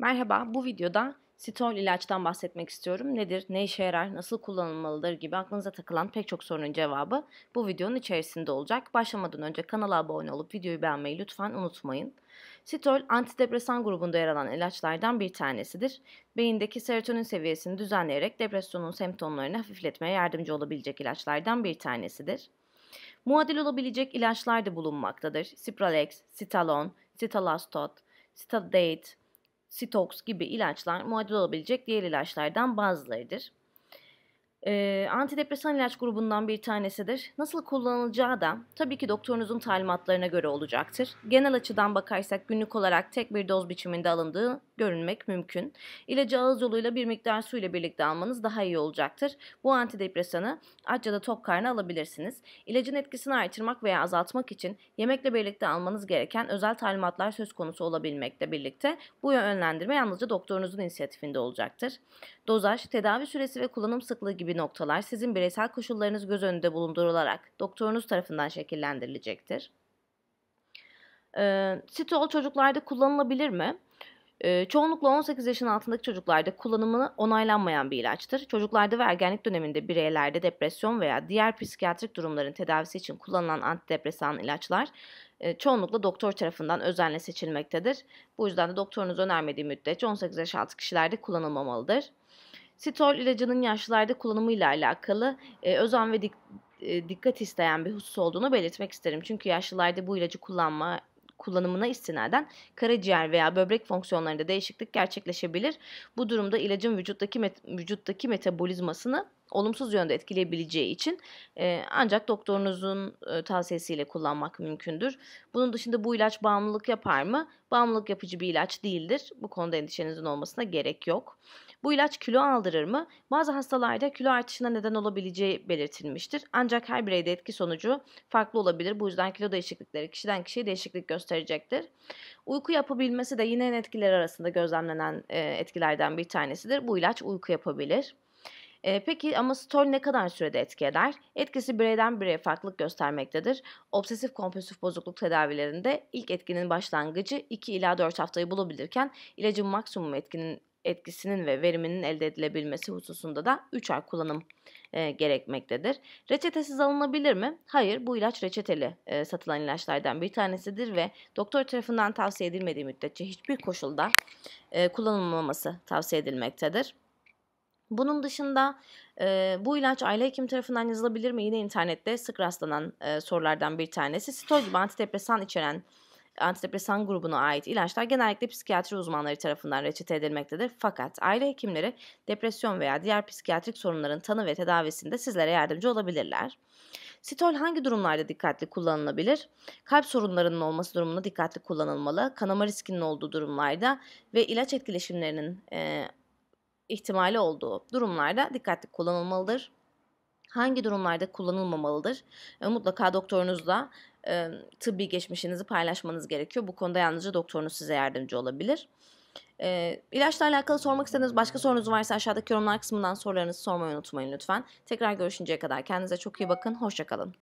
Merhaba, bu videoda Sitol ilaçtan bahsetmek istiyorum. Nedir, ne işe yarar, nasıl kullanılmalıdır gibi aklınıza takılan pek çok sorunun cevabı bu videonun içerisinde olacak. Başlamadan önce kanala abone olup videoyu beğenmeyi lütfen unutmayın. Sitol antidepresan grubunda yer alan ilaçlardan bir tanesidir. Beyindeki serotonin seviyesini düzenleyerek depresyonun semptomlarını hafifletmeye yardımcı olabilecek ilaçlardan bir tanesidir. Muadil olabilecek ilaçlar da bulunmaktadır. Cipralex, Citalon, Citalastot, Citadate, Sitox gibi ilaçlar muadil olabilecek diğer ilaçlardan bazılarıdır. E, antidepresan ilaç grubundan bir tanesidir. Nasıl kullanılacağı da tabii ki doktorunuzun talimatlarına göre olacaktır. Genel açıdan bakarsak günlük olarak tek bir doz biçiminde alındığı görünmek mümkün. İlacı ağız yoluyla bir miktar su ile birlikte almanız daha iyi olacaktır. Bu antidepresanı aç ya da tok karnı alabilirsiniz. İlacın etkisini artırmak veya azaltmak için yemekle birlikte almanız gereken özel talimatlar söz konusu olabilmekle birlikte bu yönlendirme yalnızca doktorunuzun inisiyatifinde olacaktır. Dozaj, tedavi süresi ve kullanım sıklığı gibi gibi noktalar sizin bireysel koşullarınız göz önünde bulundurularak doktorunuz tarafından şekillendirilecektir. E, ee, sitol çocuklarda kullanılabilir mi? E, çoğunlukla 18 yaşın altındaki çocuklarda kullanımı onaylanmayan bir ilaçtır. Çocuklarda ve ergenlik döneminde bireylerde depresyon veya diğer psikiyatrik durumların tedavisi için kullanılan antidepresan ilaçlar e, çoğunlukla doktor tarafından özenle seçilmektedir. Bu yüzden de doktorunuz önermediği müddetçe 18 yaş altı kişilerde kullanılmamalıdır. Sitol ilacının yaşlılarda kullanımıyla alakalı e, özen ve dik, e, dikkat isteyen bir husus olduğunu belirtmek isterim. Çünkü yaşlılarda bu ilacı kullanma kullanımına istinaden karaciğer veya böbrek fonksiyonlarında değişiklik gerçekleşebilir. Bu durumda ilacın vücuttaki met vücuttaki metabolizmasını olumsuz yönde etkileyebileceği için e, ancak doktorunuzun e, tavsiyesiyle kullanmak mümkündür. Bunun dışında bu ilaç bağımlılık yapar mı? Bağımlılık yapıcı bir ilaç değildir. Bu konuda endişenizin olmasına gerek yok. Bu ilaç kilo aldırır mı? Bazı hastalarda kilo artışına neden olabileceği belirtilmiştir. Ancak her bireyde etki sonucu farklı olabilir. Bu yüzden kilo değişiklikleri kişiden kişiye değişiklik gösterecektir. Uyku yapabilmesi de yine en etkiler arasında gözlemlenen e, etkilerden bir tanesidir. Bu ilaç uyku yapabilir. E, peki ama stol ne kadar sürede etki eder? Etkisi bireyden bireye farklılık göstermektedir. Obsesif kompulsif bozukluk tedavilerinde ilk etkinin başlangıcı 2 ila 4 haftayı bulabilirken ilacın maksimum etkinin etkisinin ve veriminin elde edilebilmesi hususunda da 3 ay kullanım e, gerekmektedir. Reçetesiz alınabilir mi? Hayır, bu ilaç reçeteli e, satılan ilaçlardan bir tanesidir ve doktor tarafından tavsiye edilmediği müddetçe hiçbir koşulda e, kullanılmaması tavsiye edilmektedir. Bunun dışında e, bu ilaç aile hekim tarafından yazılabilir mi? Yine internette sık rastlanan e, sorulardan bir tanesi. Sitol gibi antidepresan içeren antidepresan grubuna ait ilaçlar genellikle psikiyatri uzmanları tarafından reçete edilmektedir. Fakat aile hekimleri depresyon veya diğer psikiyatrik sorunların tanı ve tedavisinde sizlere yardımcı olabilirler. Sitol hangi durumlarda dikkatli kullanılabilir? Kalp sorunlarının olması durumunda dikkatli kullanılmalı. Kanama riskinin olduğu durumlarda ve ilaç etkileşimlerinin e, ihtimali olduğu durumlarda dikkatli kullanılmalıdır hangi durumlarda kullanılmamalıdır? E, mutlaka doktorunuzla tıbbi geçmişinizi paylaşmanız gerekiyor. Bu konuda yalnızca doktorunuz size yardımcı olabilir. E, ilaçla alakalı sormak istediğiniz başka sorunuz varsa aşağıdaki yorumlar kısmından sorularınızı sormayı unutmayın lütfen. Tekrar görüşünceye kadar kendinize çok iyi bakın. Hoşçakalın.